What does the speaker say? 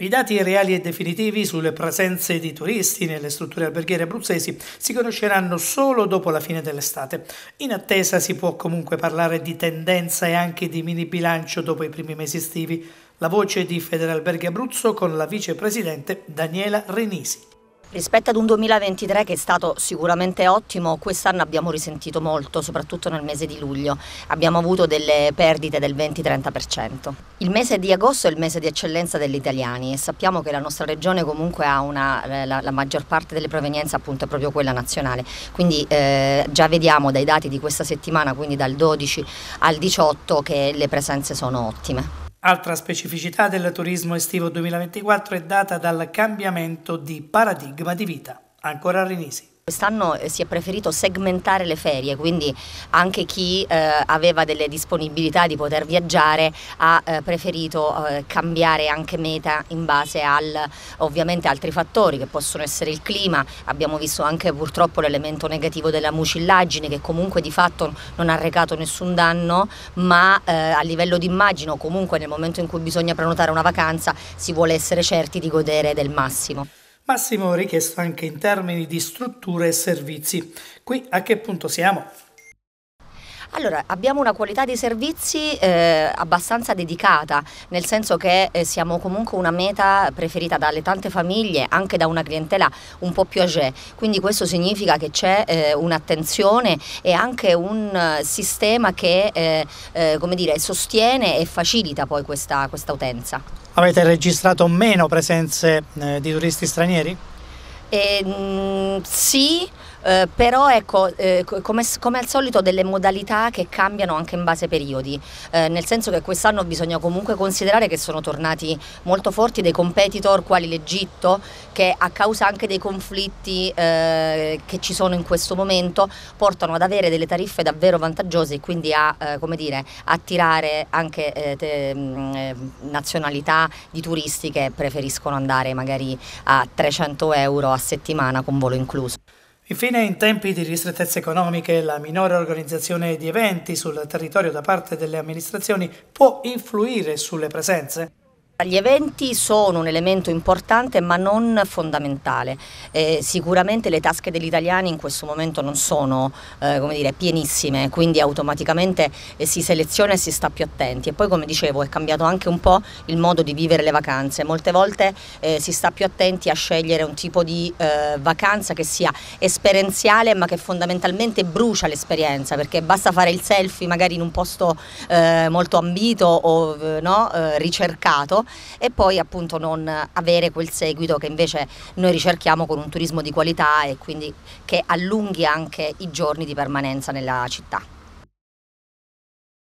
I dati reali e definitivi sulle presenze di turisti nelle strutture alberghiere abruzzesi si conosceranno solo dopo la fine dell'estate. In attesa si può comunque parlare di tendenza e anche di mini bilancio dopo i primi mesi estivi. La voce di Federalberghi Abruzzo con la vicepresidente Daniela Renisi. Rispetto ad un 2023 che è stato sicuramente ottimo, quest'anno abbiamo risentito molto, soprattutto nel mese di luglio. Abbiamo avuto delle perdite del 20-30%. Il mese di agosto è il mese di eccellenza degli italiani e sappiamo che la nostra regione comunque ha una, la, la, maggior parte delle provenienze appunto è proprio quella nazionale. Quindi eh, già vediamo dai dati di questa settimana, quindi dal 12 al 18, che le presenze sono ottime. Altra specificità del turismo estivo 2024 è data dal cambiamento di paradigma di vita. Ancora Rinisi. Quest'anno eh, si è preferito segmentare le ferie, quindi anche chi eh, aveva delle disponibilità di poter viaggiare ha eh, preferito eh, cambiare anche meta in base al, ovviamente altri fattori che possono essere il clima, abbiamo visto anche purtroppo l'elemento negativo della mucillaggine che comunque di fatto non ha recato nessun danno, ma eh, a livello di immagine comunque nel momento in cui bisogna prenotare una vacanza si vuole essere certi di godere del massimo massimo richiesto anche in termini di strutture e servizi. Qui a che punto siamo? Allora, abbiamo una qualità di servizi eh, abbastanza dedicata, nel senso che eh, siamo comunque una meta preferita dalle tante famiglie, anche da una clientela un po' più age. Quindi questo significa che c'è eh, un'attenzione e anche un eh, sistema che eh, eh, dire, sostiene e facilita poi questa, questa, utenza. Avete registrato meno presenze di turisti stranieri? Ehm, sì, eh, però ecco, eh, come, come, al solito delle modalità che cambiano anche in base ai periodi, eh, nel senso che quest'anno bisogna comunque considerare che sono tornati molto forti dei competitor quali l'Egitto che a causa anche dei conflitti eh, che ci sono in questo momento portano ad avere delle tariffe davvero vantaggiose e quindi a eh, dire, attirare anche te, mm, nazionalità di turisti che preferiscono andare magari a 300 euro a settimana con volo incluso. Infine, in tempi di ristrettezze economiche, la minore organizzazione di eventi sul territorio da parte delle amministrazioni può influire sulle presenze? Gli eventi sono un elemento importante ma non fondamentale. Eh, sicuramente le tasche degli italiani in questo momento non sono eh, dire, pienissime, quindi automaticamente eh, si seleziona e si sta più attenti. E poi come dicevo è cambiato anche un po' il modo di vivere le vacanze. Molte volte eh, si sta più attenti a scegliere un tipo di eh, vacanza che sia esperienziale ma che fondamentalmente brucia l'esperienza perché basta fare il selfie magari in un posto molto ambito o no, ricercato e poi appunto non avere quel seguito che invece noi ricerchiamo con un turismo di qualità e quindi che allunghi anche i giorni di permanenza nella città.